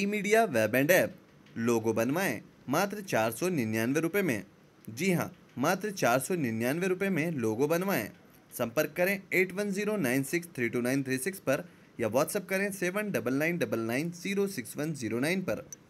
E media web and app logo बनवाएं मात्र चार सौ निन्यानवे रुपये में जी हाँ मात्र चार सौ निन्यानवे रुपये में लोगो बनवाएं संपर्क करें eight one zero nine six three two nine three six पर या व्हाट्सएप करें seven double nine double nine zero six one zero nine पर